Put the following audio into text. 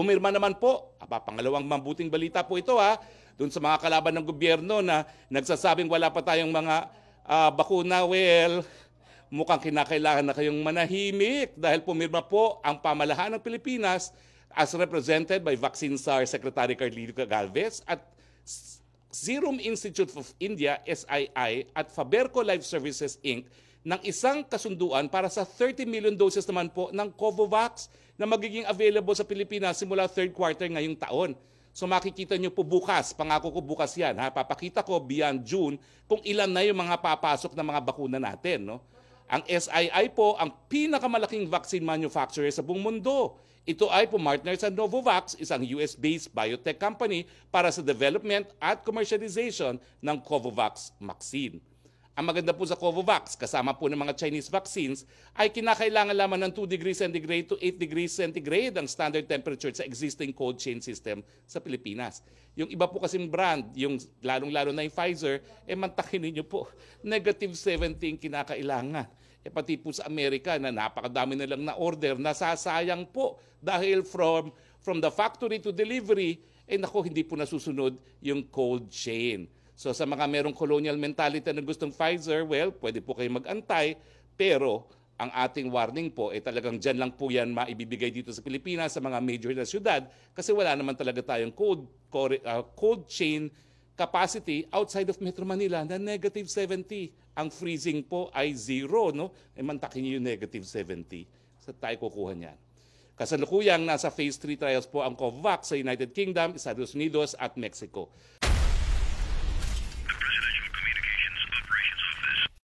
Pumirma naman po, aba, pangalawang mabuting balita po ito ha, doon sa mga kalaban ng gobyerno na nagsasabing wala pa tayong mga uh, ah, bakuna. Well, mukhang kinakailangan na kayong manahimik dahil pumirma po ang pamalahan ng Pilipinas as represented by Vaccine SAR Secretary Carlito Galvez at Serum Institute of India, SII, at Faberco Life Services Inc. ng isang kasunduan para sa 30 million doses naman po ng Covovax na magiging available sa Pilipinas simula third quarter ngayong taon. So makikita nyo po bukas, pangako ko bukas yan, ha? papakita ko beyond June kung ilan na yung mga papasok na mga bakuna natin. No? Ang SII po ang pinakamalaking vaccine manufacturer sa buong mundo. Ito ay pumartner sa Novavax, isang US-based biotech company para sa development at commercialization ng Covovax vaccine. Ang maganda po sa Covovax, kasama po ng mga Chinese vaccines, ay kinakailangan lamang ng 2 degrees centigrade to 8 degrees centigrade ang standard temperature sa existing cold chain system sa Pilipinas. Yung iba po kasing brand, yung lalong-lalo na yung Pfizer, eh mantakin ninyo po, negative 17 kinakailangan. Eh pati po sa Amerika na napakadami na lang na order, nasasayang po dahil from, from the factory to delivery, eh nako hindi po nasusunod yung cold chain. So sa mga merong colonial mentality na gustong Pfizer, well, pwede po kayo mag-antay, pero ang ating warning po ay eh, talagang dyan lang po yan maibibigay dito sa Pilipinas sa mga major na syudad kasi wala naman talaga tayong cold, core, uh, ah, cold chain capacity outside of Metro Manila na negative 70. Ang freezing po ay zero, no? E mantakin niyo yung negative 70. Sa so, tayo kukuha niyan. Kasalukuyang nasa phase 3 trials po ang COVAX sa United Kingdom, Estados Unidos at Mexico.